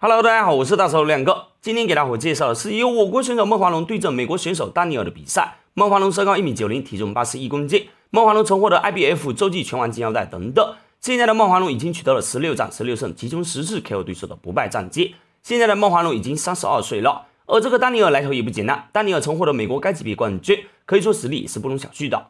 Hello，大家好，我是大头亮哥。今天给大伙介绍的是由我国选手孟华龙对阵美国选手丹尼尔的比赛。孟华龙身高一米九零，体重八十一公斤。孟华龙曾获得 IBF 洲际拳王金腰带等等。现在的孟华龙已经取得了十六战十六胜，其中十次 KO 对手的不败战绩。现在的孟华龙已经三十二岁了，而这个丹尼尔来头也不简单。丹尼尔曾获得美国该级别冠军，可以说实力也是不容小觑的。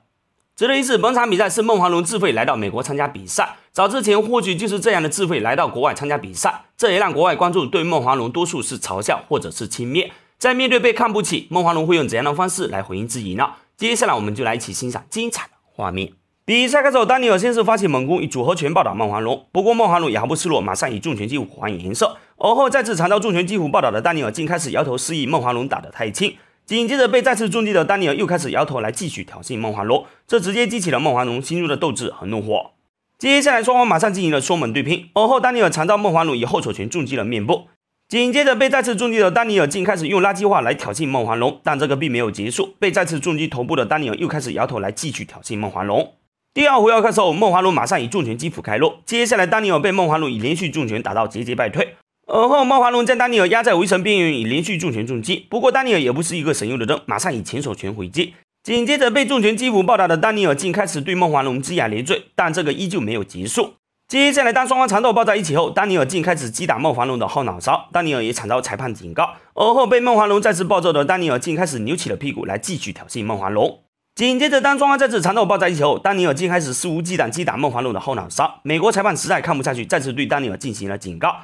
值得一提，本场比赛是孟华龙自费来到美国参加比赛。早之前或许就是这样的自费来到国外参加比赛，这也让国外观众对孟华龙多数是嘲笑或者是轻蔑。在面对被看不起，孟华龙会用怎样的方式来回应自己呢？接下来我们就来一起欣赏精彩的画面。比赛开始，丹尼尔先是发起猛攻，以组合拳暴打孟华龙。不过孟华龙也毫不示弱，马上以重拳击腹还颜色。而后再次尝到重拳击腹暴打的丹尼尔，竟开始摇头示意孟华龙打的太轻。紧接着被再次重击的丹尼尔又开始摇头来继续挑衅孟华龙，这直接激起了孟华龙心中的斗志和怒火。接下来双方马上进行了双门对拼，而后丹尼尔遭到孟华龙以后手拳重击了面部。紧接着被再次重击的丹尼尔竟开始用垃圾话来挑衅孟华龙，但这个并没有结束，被再次重击头部的丹尼尔又开始摇头来继续挑衅孟华龙。第二回合开始，孟华龙马上以重拳击腹开路，接下来丹尼尔被孟华龙以连续重拳打到节节败退。而后，孟华龙将丹尼尔压在围城边缘，以连续重拳重击。不过，丹尼尔也不是一个省油的灯，马上以前手拳回击。紧接着，被重拳击服暴打的丹尼尔竟开始对梦华龙龇牙咧嘴，但这个依旧没有结束。接下来，当双方缠斗抱在一起后，丹尼尔竟开始击打梦华龙的后脑勺，丹尼尔也惨遭裁判警告。而后，被梦华龙再次暴揍的丹尼尔竟开始扭起了屁股来继续挑衅梦华龙。紧接着，当双方再次缠斗抱在一起后，丹尼尔竟开始肆无忌惮击打梦华龙的后脑勺。美国裁判实在看不下去，再次对丹尼尔进行了警告。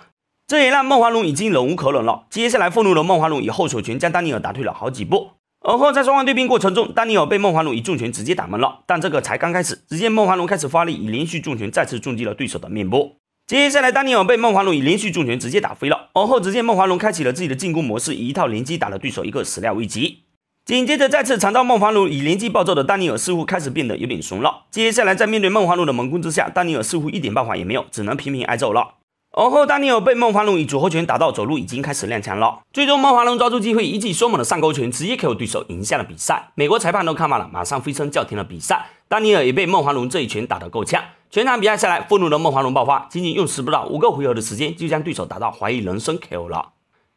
这也让孟华龙已经忍无可忍了。接下来，愤怒的孟华龙以后手拳将丹尼尔打退了好几步。而后，在双方对拼过程中，丹尼尔被孟华龙以重拳直接打懵了。但这个才刚开始，只见孟华龙开始发力，以连续重拳再次重击了对手的面部。接下来，丹尼尔被孟华龙以连续重拳直接打飞了。而后，只见孟华龙开启了自己的进攻模式，以一套连击打了对手一个始料未及。紧接着，再次尝到孟华龙以连击暴揍的丹尼尔，似乎开始变得有点怂了。接下来，在面对孟华龙的猛攻之下，丹尼尔似乎一点办法也没有，只能频频挨揍了。而后，丹尼尔被孟华龙以组合拳打到走路已经开始踉跄了。最终，孟华龙抓住机会，一记凶猛的上勾拳直接 KO 对手赢下了比赛。美国裁判都看完了，马上飞身叫停了比赛。丹尼尔也被孟华龙这一拳打得够呛。全场比赛下来，愤怒的孟华龙爆发，仅仅用时不到五个回合的时间，就将对手打到怀疑人生 KO 了。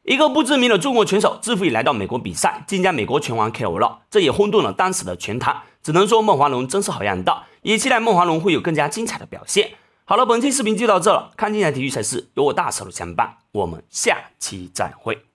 一个不知名的中国拳手，自负以来到美国比赛，竟将美国拳王 KO 了，这也轰动了当时的拳坛。只能说孟华龙真是好样的，也期待孟华龙会有更加精彩的表现。好了，本期视频就到这了。看精彩体育赛事，有我大嫂的相伴，我们下期再会。